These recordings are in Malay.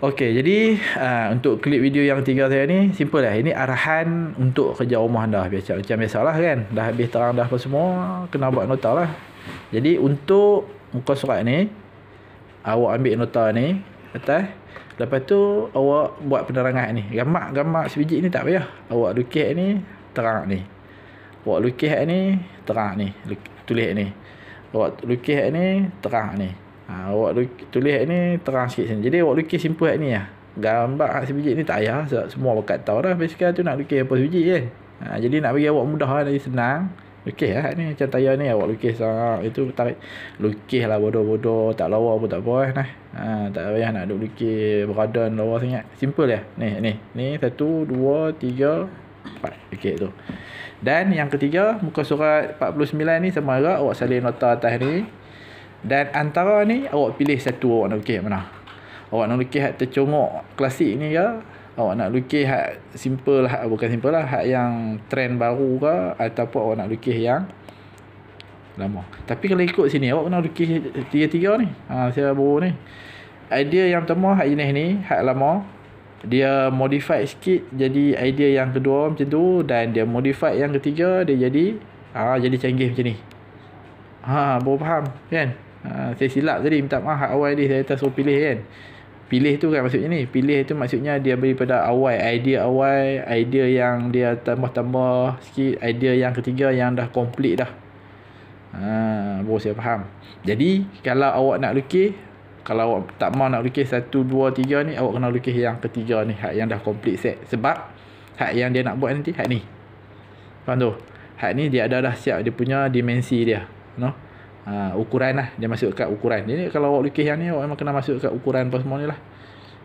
Okey, jadi uh, untuk klip video yang tiga saya ni simple lah. Ini arahan untuk kerja rumah anda biasa macam biasalah kan. Dah habis terang dah apa semua, kena buat nota lah. Jadi untuk muka surat ni awak ambil nota ni atas lepas tu awak buat penerangan ni. Gamak, gamak sebiji ni tak payah. Awak lukis ni terang ni. Awak lukis ni terang ni. Tulis ni. Awak lukis ni terang ni. Lukis ni, terang ni. Ha, awak tulis ni terang sikit sini. Jadi awak lukis simple hak ni lah. Gambar hak sebiji ni tak payah. Sebab semua bakat tahu dah. Basically tu nak lukis apa sebiji kan. Ha, jadi nak bagi awak mudah lah. Jadi senang. Lukis lah ni. Macam tayar ni awak lukis sangat, lah. Itu tarik. Lukis lah bodoh-bodoh. Tak lawa pun tak apa lah. Nah. Ha, tak payah nak duduk lukis. Beradon lawa sangat. Simple lah. Ni, ni. Ni satu, dua, tiga, empat. okey tu. Dan yang ketiga. Muka surat 49 ni sama juga. Awak salin nota atas ni. Dan antara ni awak pilih satu awak nak lukis mana. Awak nak lukis hak tercongok klasik ni ke? Awak nak lukis hak simple lah, bukan simple lah, hak yang trend baru ke ataupun awak nak lukis yang lama. Tapi kalau ikut sini awak nak lukis tiga-tiga ni. Ha saya baru ni. Idea yang pertama hak jenis ni, hak lama. Dia modify sikit jadi idea yang kedua macam tu dan dia modify yang ketiga dia jadi ha jadi canggih macam ni. Ha, baru faham, kan? Ha, saya silap tadi minta maaf awal ni saya tak pilih kan. Pilih tu kan maksudnya ni. Pilih tu maksudnya dia beri pada awal. Idea awal. Idea yang dia tambah-tambah sikit. Idea yang ketiga yang dah komplit dah. Ha, baru saya faham. Jadi kalau awak nak lukis. Kalau awak tak mahu nak lukis satu, dua, tiga ni. Awak kena lukis yang ketiga ni. Hak yang dah komplit set. Sebab hak yang dia nak buat nanti. Hak ni. Faham tu? Hak ni dia ada dah siap. Dia punya dimensi dia. You know? ha, ukuran lah dia masuk kat ukuran jadi kalau awak lukis yang ni awak memang kena masuk kat ukuran apa semua ni lah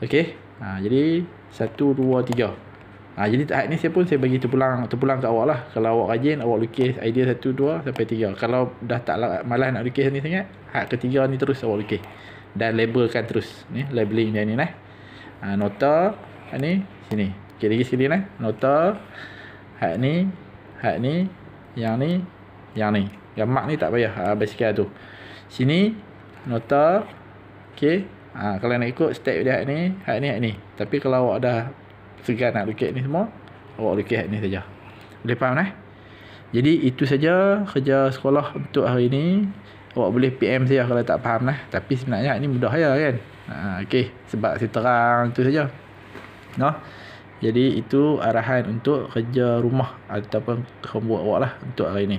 ok ha, jadi 1, 2, 3 jadi tahap ni saya pun saya bagi terpulang terpulang kat awak lah kalau awak rajin awak lukis idea 1, 2 sampai 3 kalau dah tak malas nak lukis ni sangat hak ketiga ni terus awak lukis dan labelkan terus ni labeling dia ni lah ha, nota ni sini ok lagi sekali lah nota hak ni hak ni yang ni yang ni yang mark ni tak payah uh, ah, basikal lah tu. Sini nota okey. Ha, ah, kalau nak ikut step dia ni, hak ni hak ni. Tapi kalau awak dah segan nak lukis ni semua, awak lukis hak ni saja. Boleh faham kan, eh? Jadi itu saja kerja sekolah untuk hari ni. Awak boleh PM saya kalau tak faham lah. Tapi sebenarnya ni mudah ya kan. Ha, okay. Sebab saya terang itu saja. No? Jadi itu arahan untuk kerja rumah ataupun homework awak lah untuk hari ni.